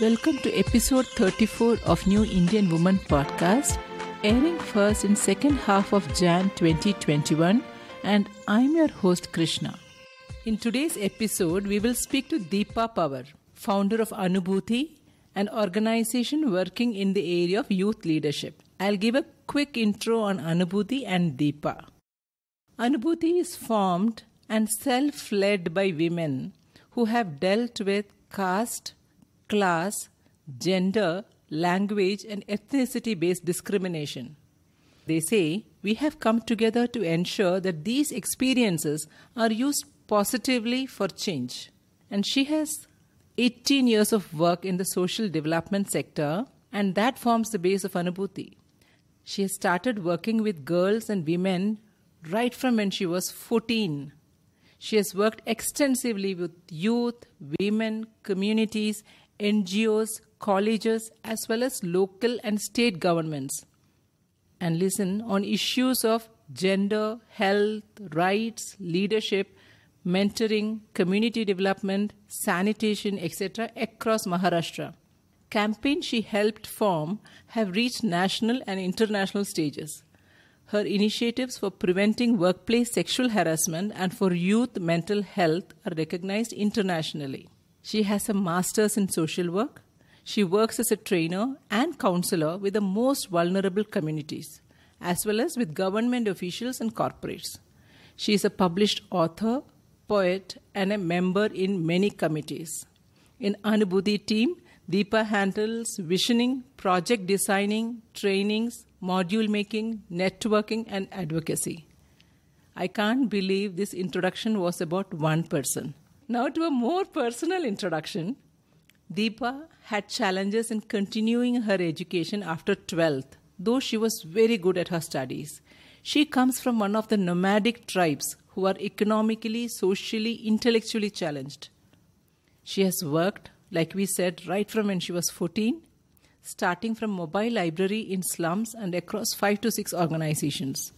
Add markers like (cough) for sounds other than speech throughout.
Welcome to episode 34 of New Indian Woman podcast, airing first in second half of Jan 2021 and I'm your host Krishna. In today's episode, we will speak to Deepa Power, founder of Anubhuti, an organization working in the area of youth leadership. I'll give a quick intro on Anubhuti and Deepa. Anubhuti is formed and self led by women who have dealt with caste, class, gender, language, and ethnicity based discrimination. They say we have come together to ensure that these experiences are used positively for change. And she has 18 years of work in the social development sector, and that forms the base of Anubhuti. She has started working with girls and women right from when she was 14. She has worked extensively with youth, women, communities, NGOs, colleges, as well as local and state governments, and listen on issues of gender, health, rights, leadership, mentoring, community development, sanitation, etc., across Maharashtra. Campaigns she helped form have reached national and international stages. Her initiatives for preventing workplace sexual harassment and for youth mental health are recognized internationally. She has a master's in social work. She works as a trainer and counselor with the most vulnerable communities, as well as with government officials and corporates. She is a published author, poet, and a member in many committees. In Anubhuti team, Deepa handles visioning, project designing, trainings, module making, networking, and advocacy. I can't believe this introduction was about one person. Now, to a more personal introduction. Deepa had challenges in continuing her education after 12th, though she was very good at her studies. She comes from one of the nomadic tribes who are economically, socially, intellectually challenged. She has worked, like we said, right from when she was 14, starting from mobile library in slums and across 5 to 6 organizations.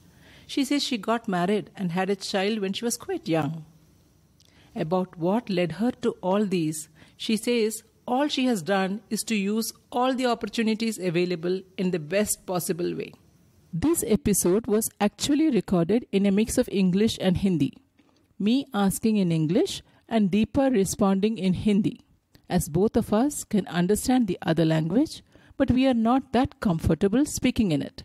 She says she got married and had a child when she was quite young. About what led her to all these, she says all she has done is to use all the opportunities available in the best possible way. This episode was actually recorded in a mix of English and Hindi. Me asking in English and Deepa responding in Hindi, as both of us can understand the other language, but we are not that comfortable speaking in it.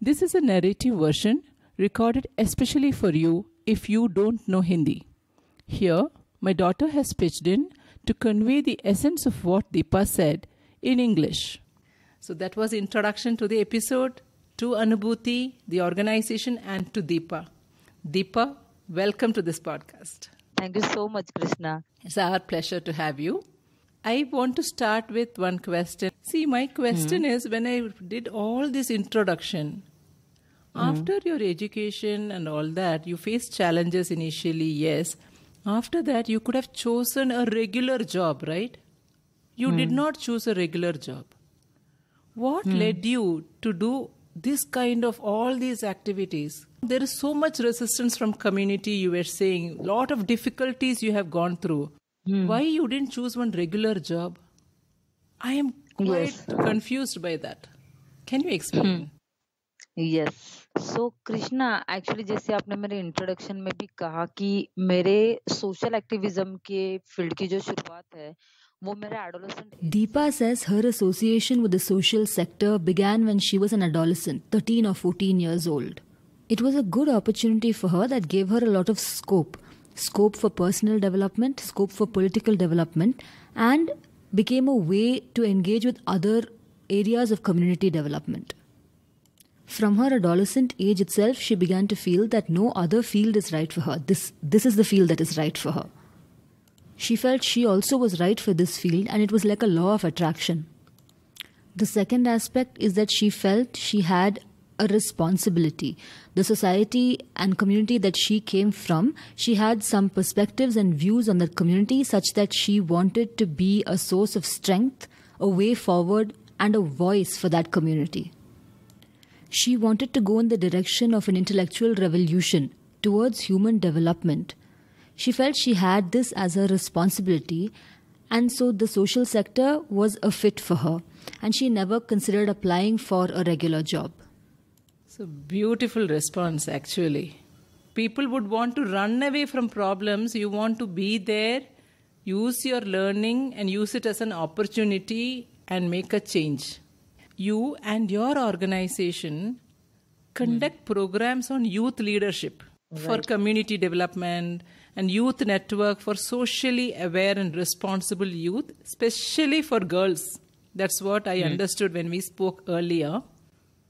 This is a narrative version recorded especially for you if you don't know Hindi. Here, my daughter has pitched in to convey the essence of what Deepa said in English. So that was introduction to the episode, to Anubhuti, the organization, and to Deepa. Deepa, welcome to this podcast. Thank you so much, Krishna. It's our pleasure to have you. I want to start with one question. See, my question mm-hmm. is when I did all this introduction, mm-hmm. after your education and all that, you faced challenges initially, yes. After that, you could have chosen a regular job, right? You mm. did hmm. not choose a regular job. What mm. led you to do this kind of all these activities? There is so much resistance from community. You were saying lot of difficulties you have gone through. Mm. Why you didn't choose one regular job? I am quite yes. confused by that. Can you explain? Hmm. Yes. So Krishna actually जैसे आपने मेरे introduction में भी कहा कि मेरे social activism के field की जो शुरुआत है वो मेरे adolescent Deepa says her association with the social sector began when she was an adolescent, 13 or 14 years old. It was a good opportunity for her that gave her a lot of scope scope for personal development, scope for political development, and became a way to engage with other areas of community development. From her adolescent age itself, she began to feel that no other field is right for her. This, this is the field that is right for her. She felt she also was right for this field, and it was like a law of attraction. The second aspect is that she felt she had a responsibility. The society and community that she came from, she had some perspectives and views on the community such that she wanted to be a source of strength, a way forward, and a voice for that community. She wanted to go in the direction of an intellectual revolution towards human development. She felt she had this as her responsibility, and so the social sector was a fit for her, and she never considered applying for a regular job. It's a beautiful response, actually. People would want to run away from problems. You want to be there, use your learning, and use it as an opportunity and make a change you and your organization conduct mm. programs on youth leadership right. for community development and youth network for socially aware and responsible youth, especially for girls. That's what I mm. understood when we spoke earlier.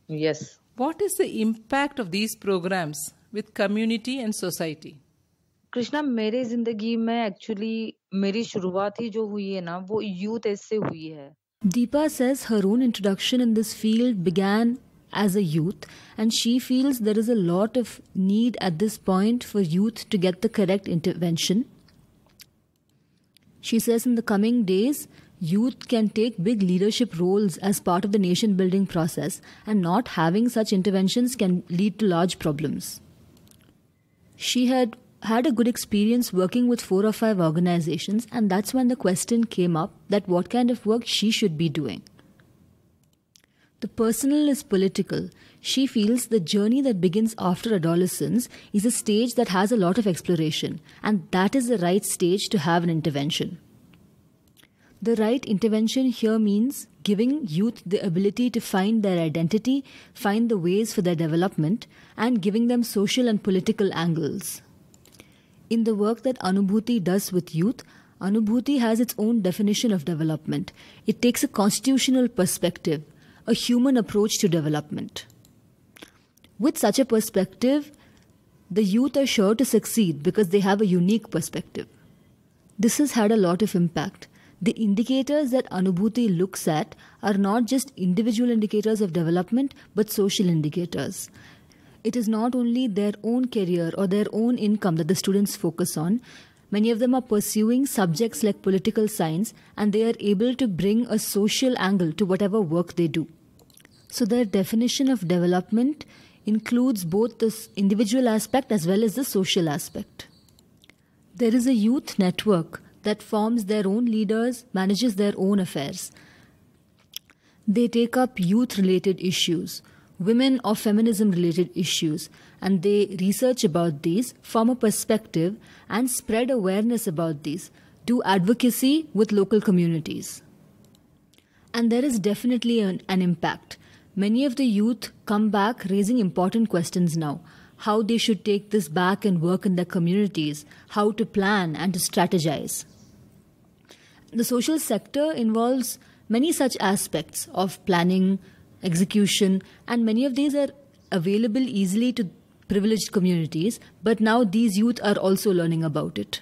Yes. What is the impact of these programs with community and society? Krishna मेरे जिंदगी में actually मेरी शुरुआत ही जो हुई है ना वो यूथ एज से हुई है Deepa says her own introduction in this field began as a youth, and she feels there is a lot of need at this point for youth to get the correct intervention. She says in the coming days, youth can take big leadership roles as part of the nation building process, and not having such interventions can lead to large problems. She had had a good experience working with four or five organizations, and that's when the question came up that what kind of work she should be doing. The personal is political. She feels the journey that begins after adolescence is a stage that has a lot of exploration, and that is the right stage to have an intervention. The right intervention here means giving youth the ability to find their identity, find the ways for their development, and giving them social and political angles in the work that Anubhuti does with youth, Anubhuti has its own definition of development. It takes a constitutional perspective, a human approach to development. With such a perspective, the youth are sure to succeed because they have a unique perspective. This has had a lot of impact. The indicators that Anubhuti looks at are not just individual indicators of development but social indicators it is not only their own career or their own income that the students focus on. Many of them are pursuing subjects like political science and they are able to bring a social angle to whatever work they do. So, their definition of development includes both the individual aspect as well as the social aspect. There is a youth network that forms their own leaders, manages their own affairs. They take up youth related issues women or feminism related issues and they research about these, form a perspective, and spread awareness about these, do advocacy with local communities. And there is definitely an, an impact. Many of the youth come back raising important questions now how they should take this back and work in their communities, how to plan and to strategize. The social sector involves many such aspects of planning, execution, and many of these are available easily to privileged communities, but now these youth are also learning about it.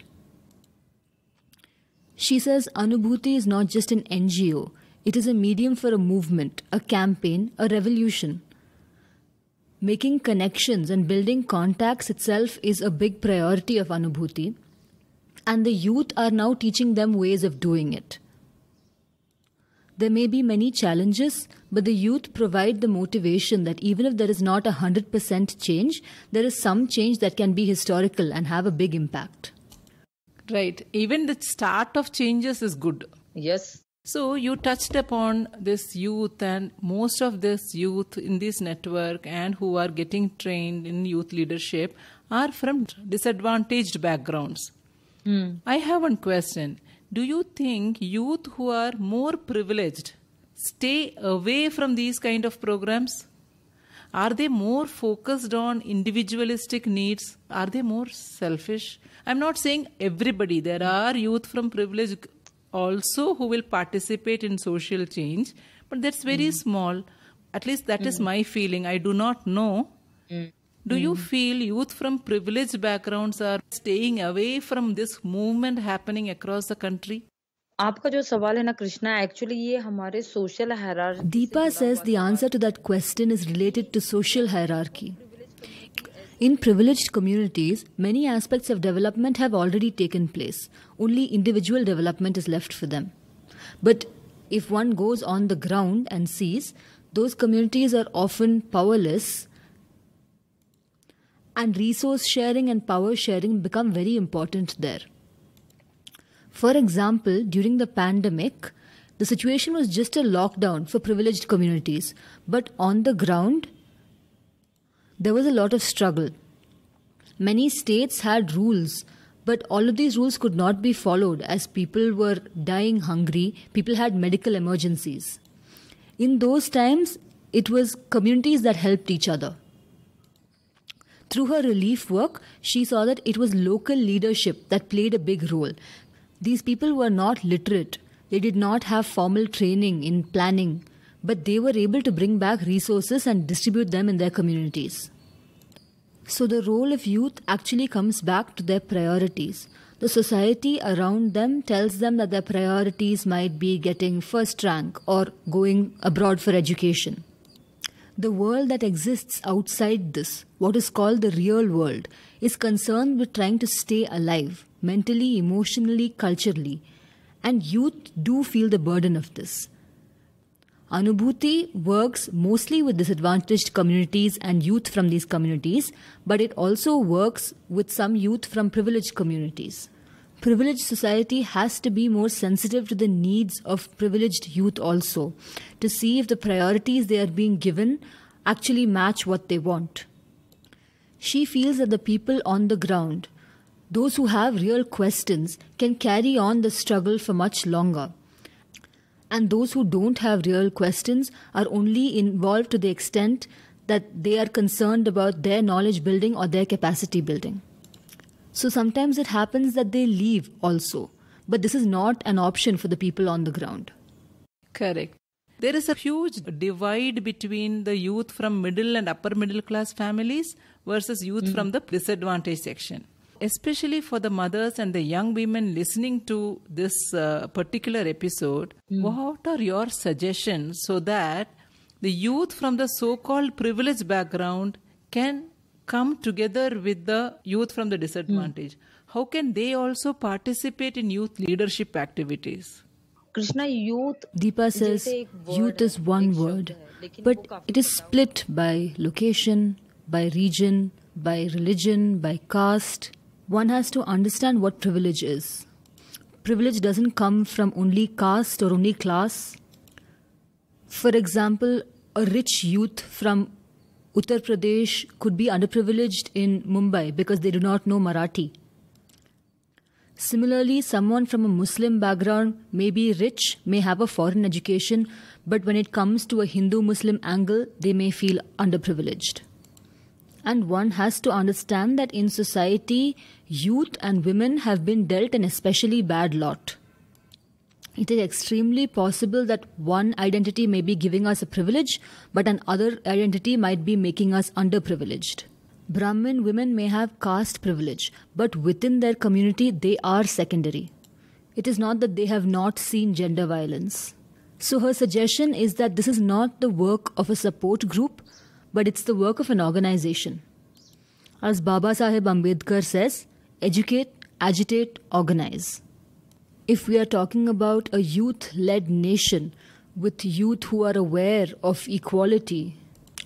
She says Anubhuti is not just an NGO, it is a medium for a movement, a campaign, a revolution. Making connections and building contacts itself is a big priority of Anubhuti, and the youth are now teaching them ways of doing it. There may be many challenges, but the youth provide the motivation that even if there is not a 100% change, there is some change that can be historical and have a big impact. Right. Even the start of changes is good. Yes. So you touched upon this youth and most of this youth in this network and who are getting trained in youth leadership are from disadvantaged backgrounds. Mm. I have one question do you think youth who are more privileged stay away from these kind of programs? Are they more focused on individualistic needs? Are they more selfish? I'm not saying everybody. There are youth from privilege also who will participate in social change, but that's very mm. small. At least that mm. is hmm. my feeling. I do not know. Mm. Do mm. you hmm. feel youth from privileged backgrounds are staying away from this movement happening across the country? आपका जो सवाल है ना Krishna actually ये हमारे social social Deepa In privileged communities, many aspects of development have already taken place. Only individual development is left for them. But if one goes on the ground and sees, those communities are often powerless and resource sharing and power sharing become very important there. For example, during the pandemic, the situation was just a lockdown for privileged communities, but on the ground, there was a lot of struggle. Many states had rules, but all of these rules could not be followed as people were dying hungry, people had medical emergencies. In those times, it was communities that helped each other. Through her relief work, she saw that it was local leadership that played a big role. These people were not literate, they did not have formal training in planning, but they were able to bring back resources and distribute them in their communities. So the role of youth actually comes back to their priorities. The society around them tells them that their priorities might be getting first rank or going abroad for education. The world that exists outside this, what is called the real world, is concerned with trying to stay alive, mentally, emotionally, culturally. And youth do feel the burden of this. Anubhuti works mostly with disadvantaged communities and youth from these communities, but it also works with some youth from privileged communities privileged society has to be more sensitive to the needs of privileged youth also to see if the priorities they are being given actually match what they want. She feels that the people on the ground, those who have real questions, can carry on the struggle for much longer. And those who don't have real questions are only involved to the extent that they are concerned about their knowledge building or their capacity building. So sometimes it happens that they leave also. But this is not an option for the people on the ground. Correct. There is a huge divide between the youth from middle and upper middle class families versus youth mm-hmm. from the disadvantaged section. Especially for the mothers and the young women listening to this uh, particular episode, mm. what are your suggestions so that the youth from the so called privileged background can come together with the youth from the disadvantaged, mm. how can they also participate in youth leadership activities? Krishna, youth. Deepa says youth is one word, but it is split by location, by region, by religion, by caste. One has to understand what privilege is. Privilege doesn't come from only caste or only class. For example, a rich youth from Uttar Pradesh could be underprivileged in Mumbai because they do not know Marathi. Similarly, someone from a Muslim background may be rich, may have a foreign education, but when it comes to a Hindu Muslim angle, they may feel underprivileged. And one has to understand that in society, youth and women have been dealt an especially bad lot it is extremely possible that one identity may be giving us a privilege, but another identity might be making us underprivileged. Brahmin women may have caste privilege, but within their community, they are secondary. It is not that they have not seen gender violence. So her suggestion is that this is not the work of a support group, but it's the work of an organization. As Baba Sahib Ambedkar says, educate, agitate, organize if we are talking about a youth led nation with youth who are aware of equality,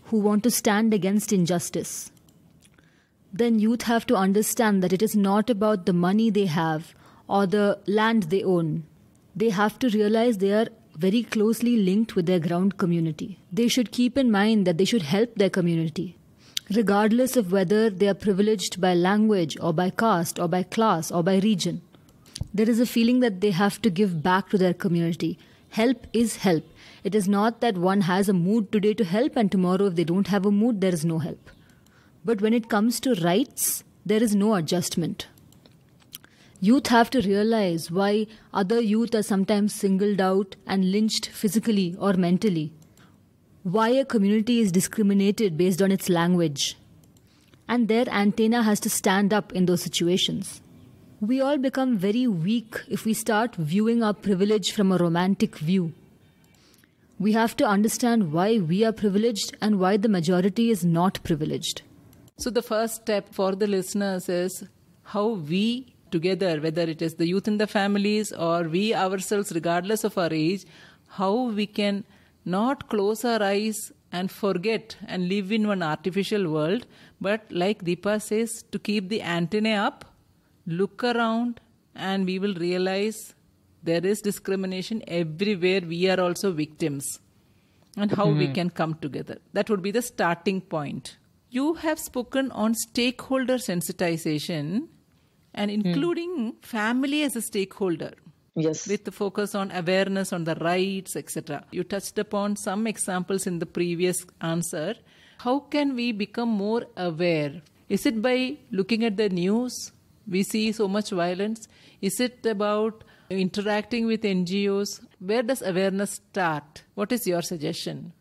who want to stand against injustice, then youth have to understand that it is not about the money they have or the land they own. They have to realize they are very closely linked with their ground community. They should keep in mind that they should help their community, regardless of whether they are privileged by language or by caste or by class or by region there is a feeling that they have to give back to their community. Help is help. It is not that one has a mood today to help and tomorrow, if they don't have a mood, there is no help. But when it comes to rights, there is no adjustment. Youth have to realize why other youth are sometimes singled out and lynched physically or mentally, why a community is discriminated based on its language. And their antenna has to stand up in those situations we all become very weak if we start viewing our privilege from a romantic view. We have to understand why we are privileged and why the majority is not privileged. So, the first step for the listeners is how we together, whether it is the youth in the families or we ourselves, regardless of our age, how we can not close our eyes and forget and live in one artificial world, but like Deepa says, to keep the antennae up look around and we will realize there is discrimination everywhere. We are also victims and how mm. we hmm. can come together. That would be the starting point. You have spoken on stakeholder sensitization and hmm. including mm. family as a stakeholder. Yes. With the focus on awareness on the rights, etc. You touched upon some examples in the previous answer. How can we become more aware? Is it by looking at the news? we see so much violence? Is it about interacting with NGOs? Where does awareness start? What is your suggestion?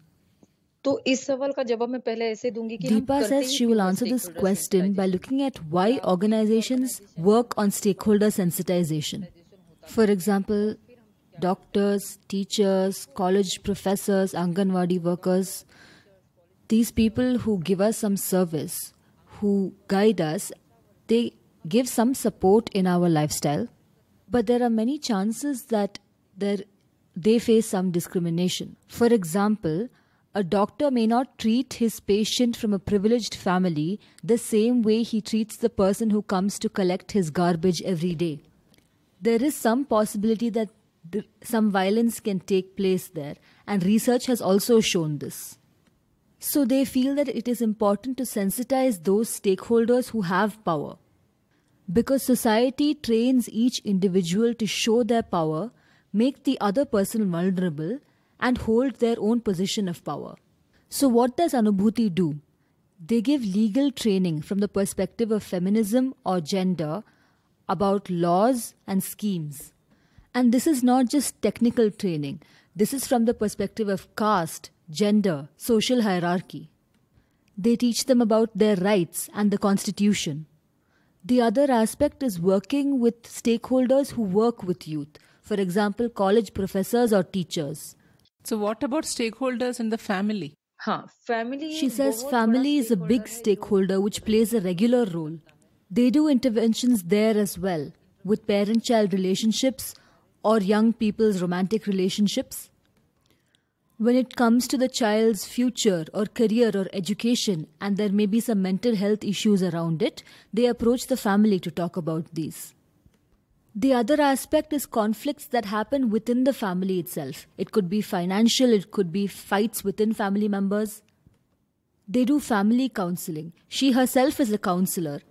Deepa says she will answer this question by looking at why organizations work on stakeholder sensitization. For example, doctors, teachers, college professors, Anganwadi workers, these people who give us some service, who guide us, they give some support in our lifestyle, but there are many chances that there, they face some discrimination. For example, a doctor may not treat his patient from a privileged family the same way he treats the person who comes to collect his garbage every day. There is some possibility that th some violence can take place there, and research has also shown this. So they feel that it is important to sensitize those stakeholders who have power because society trains each individual to show their power, make the other person vulnerable, and hold their own position of power. So, what does Anubhuti do? They give legal training from the perspective of feminism or gender about laws and schemes. And this is not just technical training, this is from the perspective of caste, gender, social hierarchy. They teach them about their rights and the constitution. The other aspect is working with stakeholders who work with youth, for example, college professors or teachers. So, what about stakeholders in the family? Huh. Family she says family is a big stakeholder which plays a regular role. They do interventions there as well, with parent child relationships or young people's romantic relationships when it comes to the child's future or career or education, and there may be some mental health issues around it, they approach the family to talk about these. The other aspect is conflicts that happen within the family itself. It could be financial, it could be fights within family members. They do family counseling. She herself is a counselor.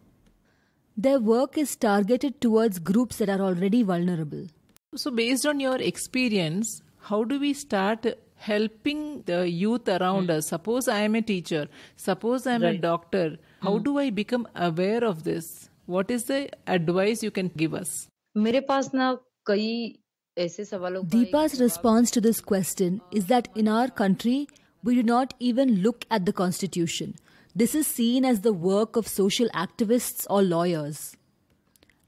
Their work is targeted towards groups that are already vulnerable. So, based on your experience, how do we start helping the youth around mm. us. Suppose I am a teacher, suppose I am right. a doctor. How mm. do I become aware of this? What is the advice you can give us? Deepa's response to this question is that in our country, we do not even look at the constitution. This is seen as the work of social activists or lawyers,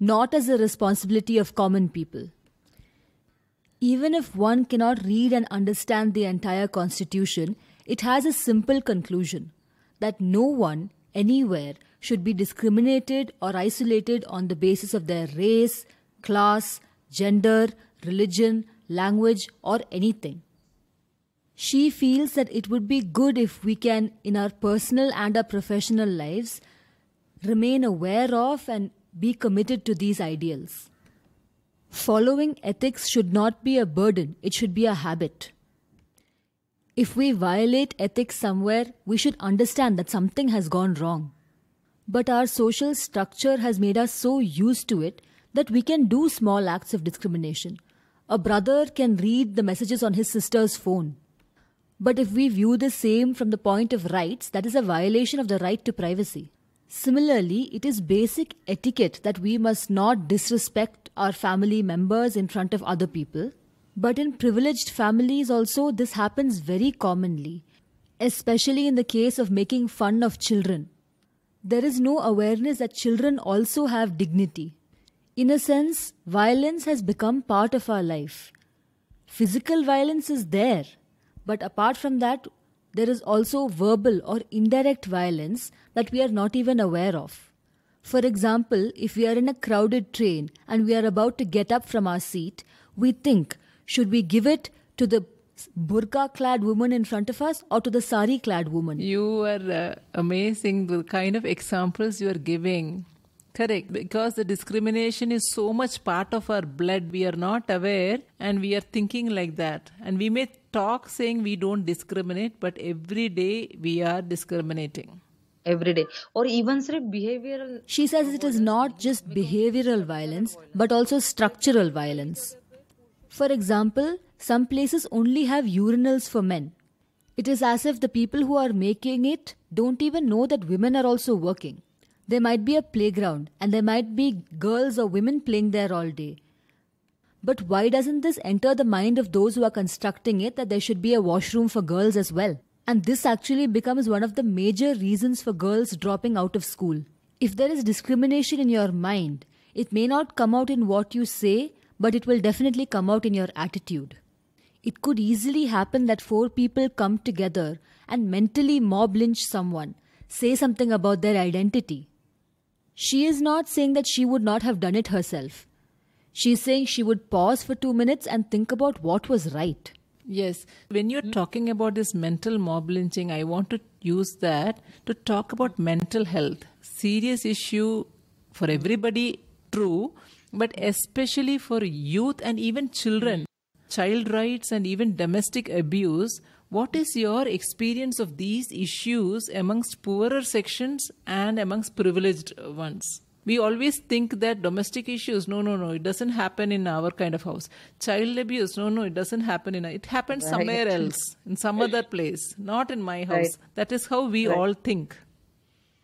not as a responsibility of common people. Even if one cannot read and understand the entire constitution, it has a simple conclusion that no one, anywhere, should be discriminated or isolated on the basis of their race, class, gender, religion, language, or anything. She feels that it would be good if we can, in our personal and our professional lives, remain aware of and be committed to these ideals. Following ethics should not be a burden, it should be a habit. If we violate ethics somewhere, we should understand that something has gone wrong. But our social structure has made us so used to it that we can do small acts of discrimination. A brother can read the messages on his sister's phone. But if we view the same from the point of rights, that is a violation of the right to privacy. Similarly, it is basic etiquette that we must not disrespect our family members in front of other people. But in privileged families, also, this happens very commonly, especially in the case of making fun of children. There is no awareness that children also have dignity. In a sense, violence has become part of our life. Physical violence is there, but apart from that, there is also verbal or indirect violence that we are not even aware of. For example, if we are in a crowded train and we are about to get up from our seat, we think, should we give it to the burqa clad woman in front of us or to the sari clad woman? You are uh, amazing the kind of examples you are giving. Correct, because the discrimination is so much part of our blood, we are not aware and we are thinking like that. And we may talk saying we don't discriminate, but every day we are discriminating. Every day, or even say behavioral. She says it is not just behavioral violence, but also structural violence. For example, some places only have urinals for men. It is as if the people who are making it don't even know that women are also working. There might be a playground and there might be girls or women playing there all day. But why doesn't this enter the mind of those who are constructing it that there should be a washroom for girls as well? And this actually becomes one of the major reasons for girls dropping out of school. If there is discrimination in your mind, it may not come out in what you say, but it will definitely come out in your attitude. It could easily happen that four people come together and mentally mob lynch someone, say something about their identity, she is not saying that she would not have done it herself. She is saying she would pause for two minutes and think about what was right. Yes. When you're talking about this mental mob lynching, I want to use that to talk about mental health. Serious issue for everybody, true, but especially for youth and even children. Child rights and even domestic abuse what is your experience of these issues amongst poorer sections and amongst privileged ones? We always think that domestic issues, no, no, no, it doesn't happen in our kind of house. Child abuse, no, no, it doesn't happen in, it happens right. somewhere else, in some other place, not in my house. Right. That is how we right. all think.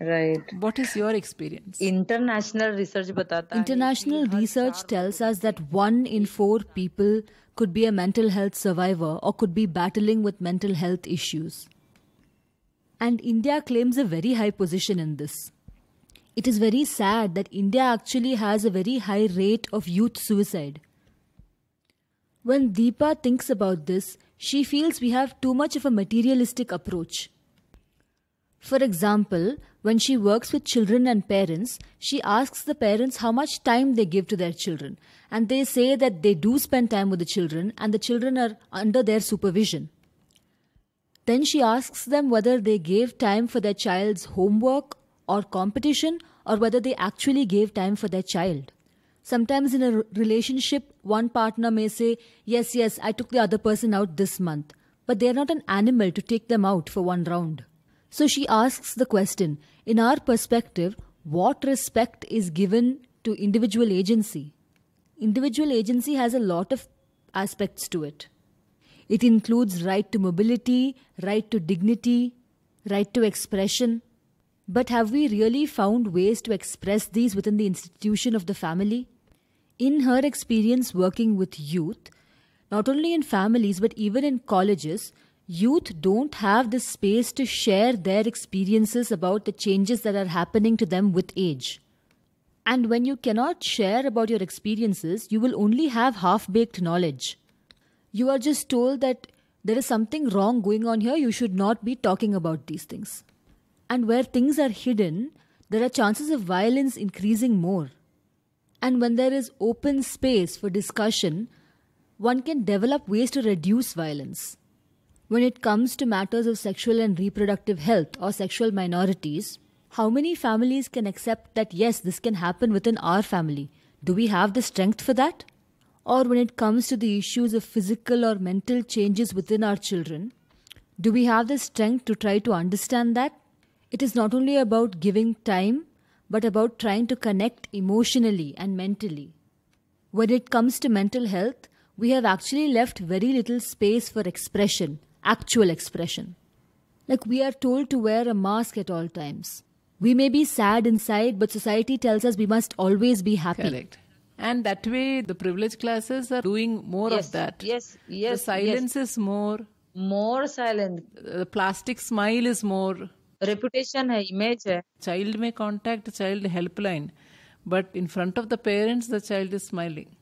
Right. What is your experience? International research batata. International research tells us that one in four people could be a mental health survivor or could be battling with mental health issues. And India claims a very high position in this. It is very sad that India actually has a very high rate of youth suicide. When Deepa thinks about this, she feels we have too much of a materialistic approach. For example, when she works with children and parents, she asks the parents how much time they give to their children. And they say that they do spend time with the children and the children are under their supervision. Then she asks them whether they gave time for their child's homework or competition or whether they actually gave time for their child. Sometimes in a relationship, one partner may say, Yes, yes, I took the other person out this month. But they are not an animal to take them out for one round. So she asks the question In our perspective, what respect is given to individual agency? Individual agency has a lot of aspects to it. It includes right to mobility, right to dignity, right to expression. But have we really found ways to express these within the institution of the family? In her experience working with youth, not only in families but even in colleges, youth don't have the space to share their experiences about the changes that are happening to them with age. And when you cannot share about your experiences, you will only have half baked knowledge. You are just told that there is something wrong going on here, you should not be talking about these things. And where things are hidden, there are chances of violence increasing more. And when there is open space for discussion, one can develop ways to reduce violence when it comes to matters of sexual and reproductive health or sexual minorities, how many families can accept that yes, this can happen within our family? Do we have the strength for that? Or when it comes to the issues of physical or mental changes within our children, do we have the strength to try to understand that? It is not only about giving time, but about trying to connect emotionally and mentally. When it comes to mental health, we have actually left very little space for expression actual expression. Like we are told to wear a mask at all times. We may be sad inside, but society tells us we must always be happy. Correct. And that way, the privileged classes are doing more yes, of that. Yes, yes. The silence yes. is more. More silent. The plastic smile is more. Reputation है image Child may contact child helpline, but in front of the parents, the child is smiling.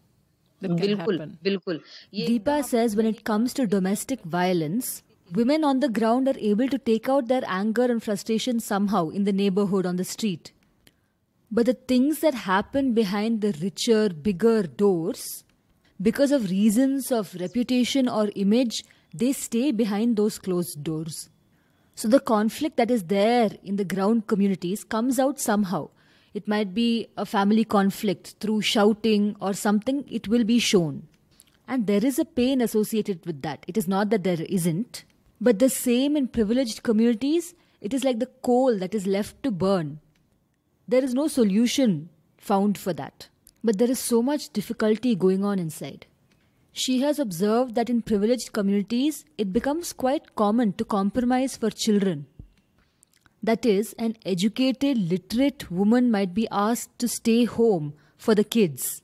बिल्कुल बिल्कुल Deepa says when it comes to domestic violence women on the ground are able to take out their anger and frustration somehow in the neighborhood on the street. But the things that happen behind the richer, bigger doors, because of reasons of reputation or image, they stay behind those closed doors. So the conflict that is there in the ground communities comes out somehow. It might be a family conflict through shouting or something, it will be shown. And there is a pain associated with that. It is not that there isn't. But the same in privileged communities, it is like the coal that is left to burn. There is no solution found for that. But there is so much difficulty going on inside. She has observed that in privileged communities, it becomes quite common to compromise for children that is, an educated, literate woman might be asked to stay home for the kids.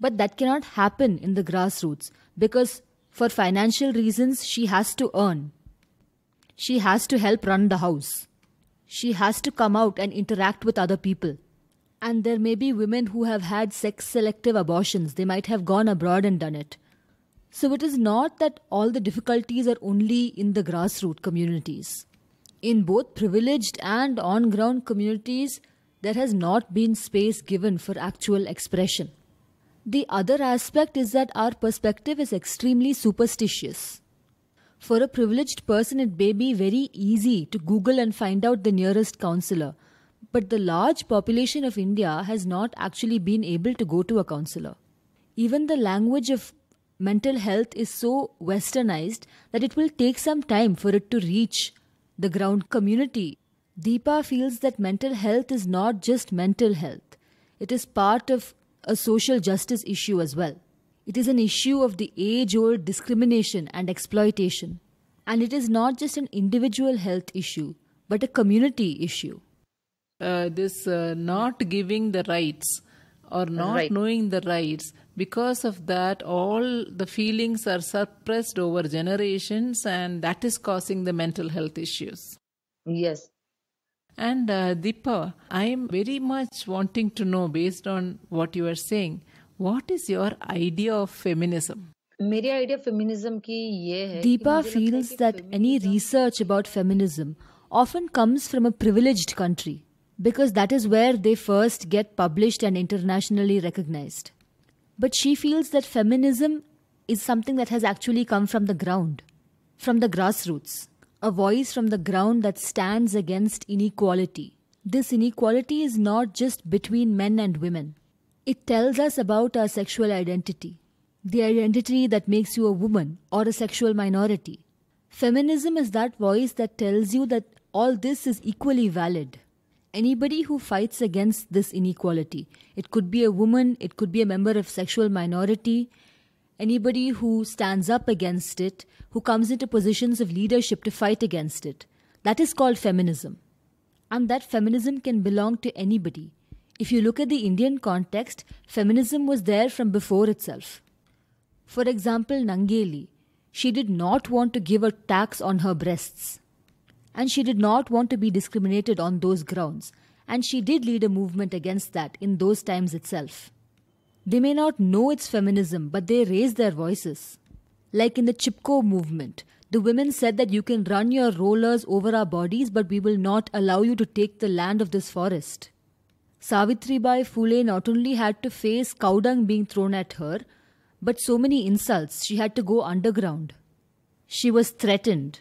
But that cannot happen in the grassroots because, for financial reasons, she has to earn. She has to help run the house. She has to come out and interact with other people. And there may be women who have had sex selective abortions. They might have gone abroad and done it. So it is not that all the difficulties are only in the grassroots communities in both privileged and on ground communities, there has not been space given for actual expression. The other aspect is that our perspective is extremely superstitious. For a privileged person, it may be very easy to Google and find out the nearest counselor, but the large population of India has not actually been able to go to a counselor. Even the language of mental health is so westernized that it will take some time for it to reach the ground community. Deepa feels that mental health is not just mental health, it is part of a social justice issue as well. It is an issue of the age old discrimination and exploitation. And it is not just an individual health issue, but a community issue. Uh, this uh, not giving the rights or not right. knowing the rights because of that all the feelings are suppressed over generations and that is causing the mental health issues yes and uh, Deepa, I am very much wanting to know, based on what you are saying, what is your idea of feminism? Deepa feels that any research about feminism often comes from a privileged country because that is where they first get published and internationally recognized. But she feels that feminism is something that has actually come from the ground, from the grassroots, a voice from the ground that stands against inequality. This inequality is not just between men and women. It tells us about our sexual identity, the identity that makes you a woman or a sexual minority. Feminism is that voice that tells you that all this is equally valid anybody who fights against this inequality. It could be a woman, it could be a member of sexual minority, anybody who stands up against it, who comes into positions of leadership to fight against it. That is called feminism. And that feminism can belong to anybody. If you look at the Indian context, feminism was there from before itself. For example, Nangeli, she did not want to give a tax on her breasts and she did not want to be discriminated on those grounds, and she did lead a movement against that in those times itself. They may not know it's feminism, but they raised their voices. Like in the Chipko movement, the women said that you can run your rollers over our bodies, but we will not allow you to take the land of this forest. Savitribai Phule not only had to face cow dung being thrown at her, but so many insults she had to go underground. She was threatened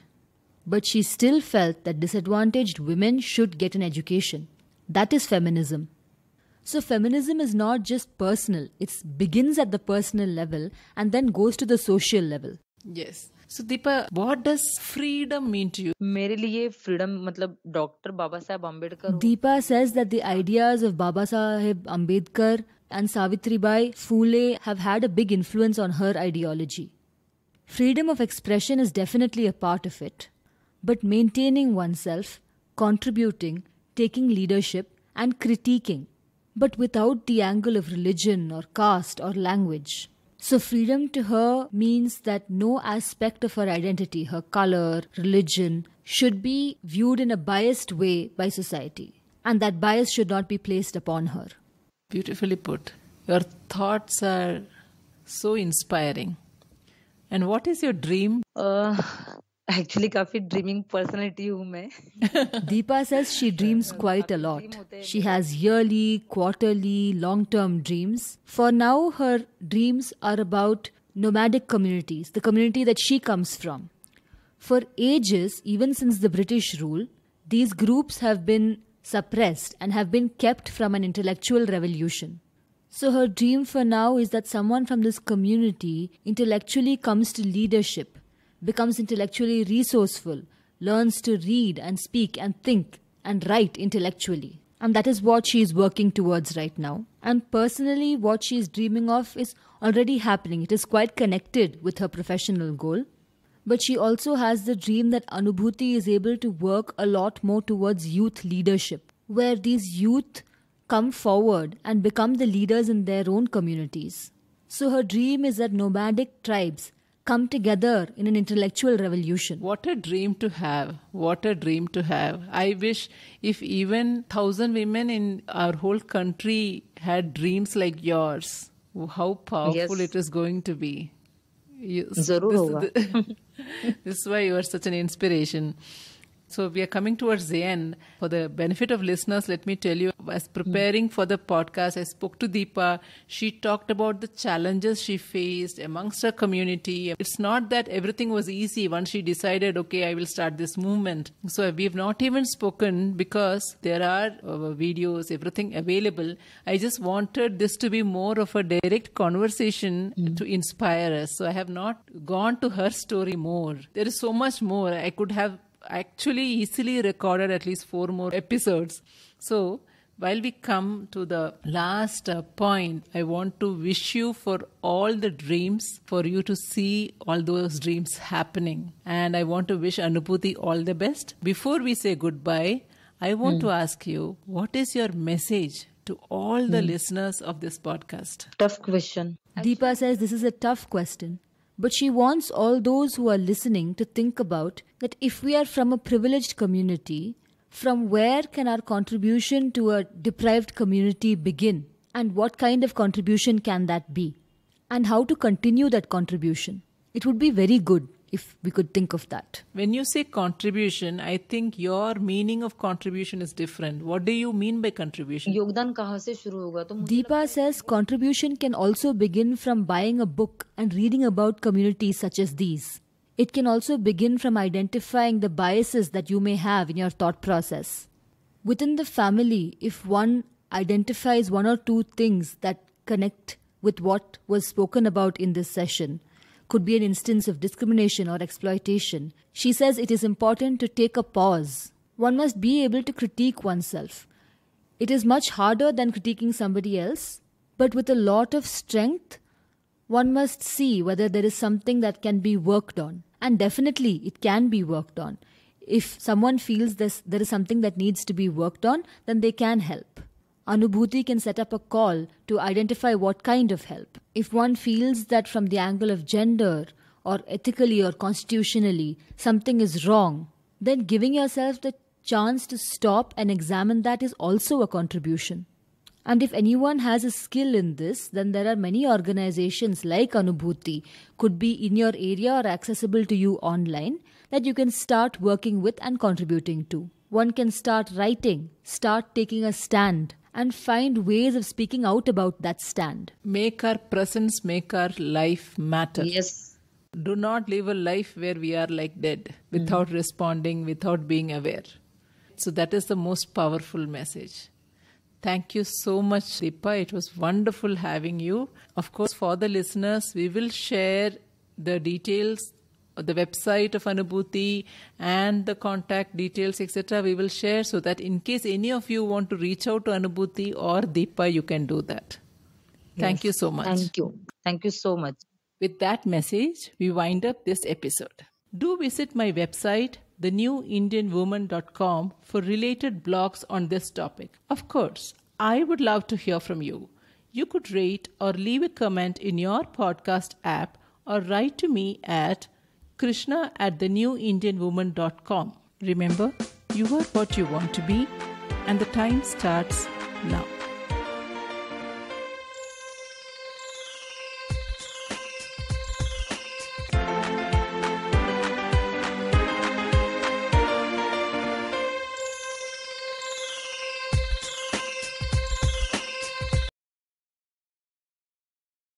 but she still felt that disadvantaged women should get an education. That is feminism. So, feminism is not just personal, it begins at the personal level and then goes to the social level. Yes. So Deepa what does freedom mean to you मेरे freedom Dr. Baba Sahib Baba Deepa says that the ideas of Baba Sahib बाबा and Savitribai Phule have had a big influence on her ideology. Freedom of expression is definitely a part of it but maintaining oneself, contributing, taking leadership, and critiquing, but without the angle of religion or caste or language. So, freedom to her means that no aspect of her identity, her color, religion, should be viewed in a biased way by society, and that bias should not be placed upon her. Beautifully put. Your thoughts are so inspiring. And what is your dream? Uh, actually काफी dreaming personality हूँ मैं Deepa (laughs) says she dreams quite a lot. She has yearly, quarterly, long-term dreams. For now, her dreams are about nomadic communities, the community that she comes from. For ages, even since the British rule, these groups have been suppressed and have been kept from an intellectual revolution. So her dream for now is that someone from this community intellectually comes to leadership becomes intellectually resourceful, learns to read and speak and think and write intellectually. And that is what she is working towards right now. And personally, what she is dreaming of is already happening. It is quite connected with her professional goal. But she also has the dream that Anubhuti is able to work a lot more towards youth leadership, where these youth come forward and become the leaders in their own communities. So her dream is that nomadic tribes come together in an intellectual revolution. What a dream to have. What a dream to have. I wish if even 1000 women in our whole country had dreams like yours, how powerful yes. it is going to be. You, this, this, (laughs) this is why you are such an inspiration. So we are coming towards the end. For the benefit of listeners, let me tell you, as preparing for the podcast, I spoke to Deepa. She talked about the challenges she faced amongst her community. It's not that everything was easy once she decided, okay, I will start this movement. So we have not even spoken because there are uh, videos, everything available. I just wanted this to be more of a direct conversation mm. to inspire us. So I have not gone to her story more. There is so much more. I could have actually easily recorded at least four more episodes. So, while we come to the last uh, point, I want to wish you for all the dreams, for you to see all those dreams happening. And I want to wish Anuputi all the best. Before we say goodbye, I want mm. to ask you what is your message to all the mm. listeners of this podcast? Tough question. Deepa says this is a tough question. But she wants all those who are listening to think about that if we are from a privileged community, from where can our contribution to a deprived community begin? And what kind of contribution can that be? And how to continue that contribution? It would be very good if we could think of that. When you say contribution, I think your meaning of contribution is different. What do you mean by contribution? Deepa says contribution can also begin from buying a book and reading about communities such as these. It can also begin from identifying the biases that you may have in your thought process. Within the family, if one identifies one or two things that connect with what was spoken about in this session, could be an instance of discrimination or exploitation. She says it is important to take a pause. One must be able to critique oneself. It is much harder than critiquing somebody else, but with a lot of strength, one must see whether there is something that can be worked on. And definitely, it can be worked on. If someone feels this, there is something that needs to be worked on, then they can help. Anubhuti can set up a call to identify what kind of help. If one feels that from the angle of gender or ethically or constitutionally something is wrong, then giving yourself the chance to stop and examine that is also a contribution. And if anyone has a skill in this, then there are many organizations like Anubhuti, could be in your area or accessible to you online, that you can start working with and contributing to. One can start writing, start taking a stand, and find ways of speaking out about that stand. Make our presence, make our life matter. Yes. Do not live a life where we are like dead hmm. without mm. responding, without being aware. So, that is the most powerful message. Thank you so much, Ripa. It was wonderful having you. Of course, for the listeners, we will share the details the website of Anubhuti and the contact details, etc., we will share so that in case any of you want to reach out to Anubhuti or Deepa, you can do that. Yes. Thank you so much. Thank you. Thank you so much. With that message, we wind up this episode. Do visit my website, thenewindianwoman.com, for related blogs on this topic. Of course, I would love to hear from you. You could rate or leave a comment in your podcast app or write to me at krishna at thenewindianwoman.com. Remember, you are what you want to be, and the time starts now.